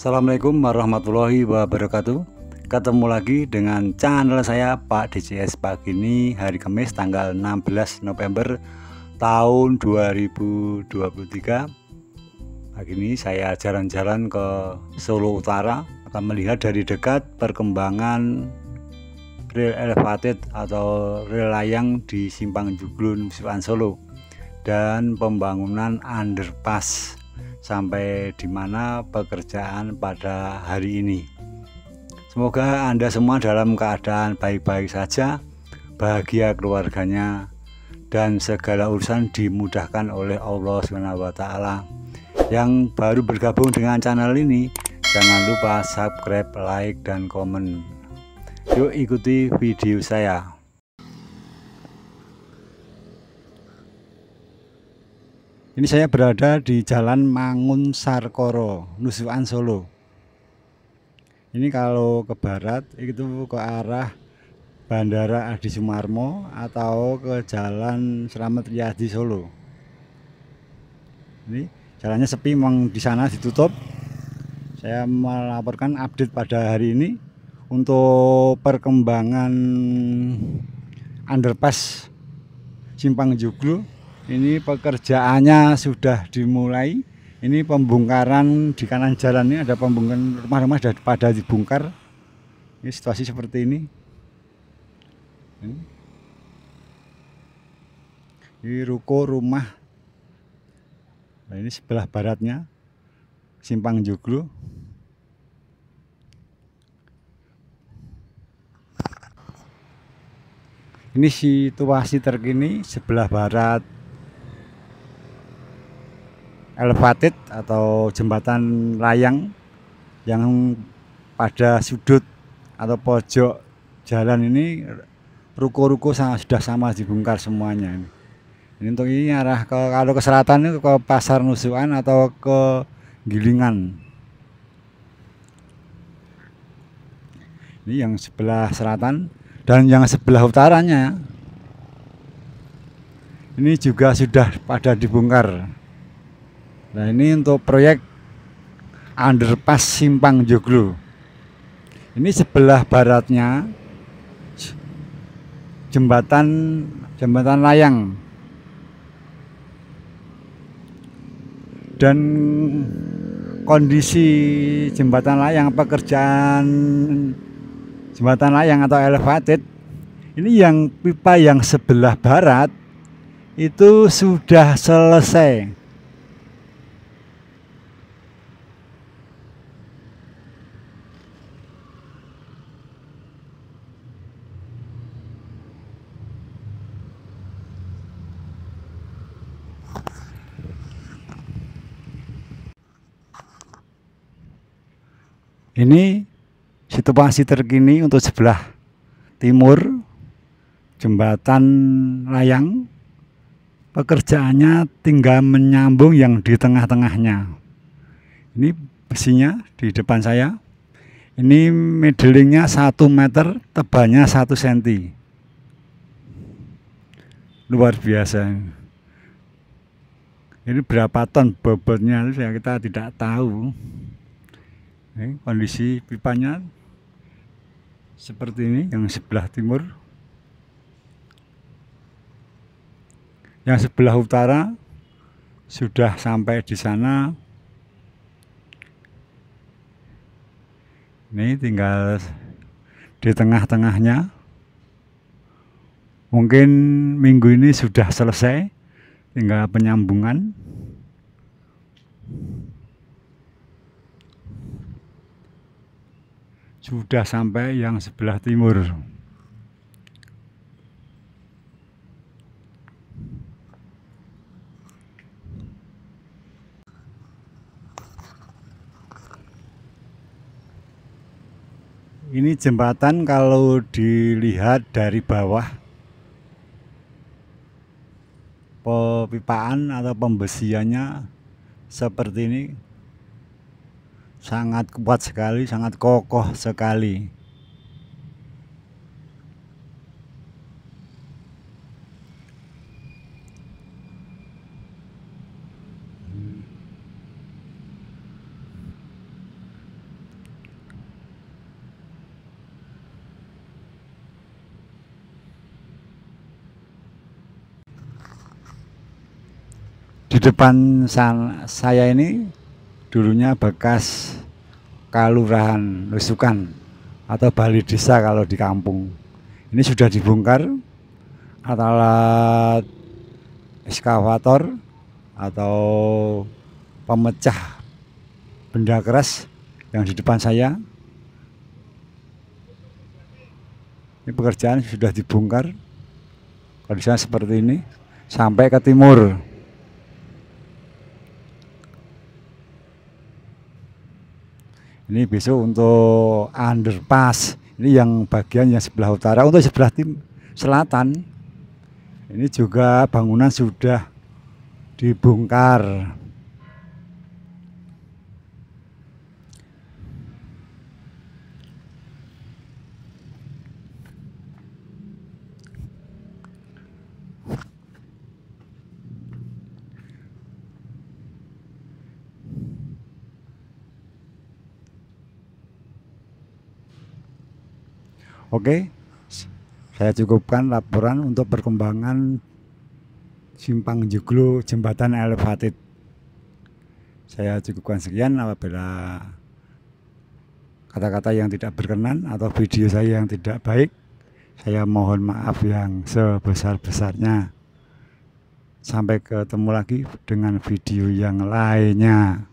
Assalamualaikum warahmatullahi wabarakatuh Ketemu lagi dengan channel saya Pak DJS pagi ini hari Kamis tanggal 16 November tahun 2023 Pagi ini saya jalan-jalan ke Solo Utara akan melihat dari dekat perkembangan rel elevated atau rel layang di Simpang Juglun Simpang Solo dan pembangunan underpass sampai di mana pekerjaan pada hari ini. Semoga Anda semua dalam keadaan baik-baik saja, bahagia keluarganya, dan segala urusan dimudahkan oleh Allah SWT. Yang baru bergabung dengan channel ini, jangan lupa subscribe, like, dan komen. Yuk ikuti video saya. Ini saya berada di Jalan Mangun Sarkoro, Nusuan Solo. Ini kalau ke barat itu ke arah Bandara Adi Sumarmo atau ke Jalan Selamat Riyadi Solo. Ini jalannya sepi memang di sana ditutup. Saya melaporkan update pada hari ini untuk perkembangan underpass Simpang Joglo ini pekerjaannya sudah dimulai. Ini pembongkaran di kanan jalan ini ada pembongkaran rumah-rumah sudah pada dibongkar. Ini situasi seperti ini. Ini, ini ruko rumah. Nah, ini sebelah baratnya Simpang Joglo. Ini situasi terkini sebelah barat elevated atau jembatan layang yang pada sudut atau pojok jalan ini ruko-ruko sudah sama dibongkar semuanya ini. Ini untuk ini arah ke kalau ke selatan itu ke pasar Nusuan atau ke Gilingan. Ini yang sebelah selatan dan yang sebelah utaranya ini juga sudah pada dibongkar. Nah ini untuk proyek underpass Simpang Joglo. Ini sebelah baratnya jembatan jembatan layang dan kondisi jembatan layang pekerjaan jembatan layang atau elevated ini yang pipa yang sebelah barat itu sudah selesai Ini situasi terkini untuk sebelah timur jembatan layang pekerjaannya tinggal menyambung yang di tengah-tengahnya ini besinya di depan saya ini middlingnya satu meter tebalnya satu senti. luar biasa ini berapa ton bobotnya Saya kita tidak tahu kondisi pipanya seperti ini yang sebelah timur yang sebelah utara sudah sampai di sana ini tinggal di tengah-tengahnya mungkin minggu ini sudah selesai tinggal penyambungan sudah sampai yang sebelah timur ini jembatan kalau dilihat dari bawah pipaan atau pembesiannya seperti ini sangat kuat sekali, sangat kokoh sekali. Di depan saya ini dulunya bekas Kalurahan Lusukan atau Bali Desa kalau di kampung. Ini sudah dibongkar alat eskavator atau pemecah benda keras yang di depan saya. Ini pekerjaan sudah dibongkar. Kondisinya seperti ini sampai ke timur. Ini besok untuk underpass. Ini yang bagian yang sebelah utara. Untuk sebelah tim selatan ini juga bangunan sudah dibongkar Oke, saya cukupkan laporan untuk perkembangan simpang Juglo jembatan elevated. Saya cukupkan sekian apabila kata-kata yang tidak berkenan atau video saya yang tidak baik, saya mohon maaf yang sebesar-besarnya. Sampai ketemu lagi dengan video yang lainnya.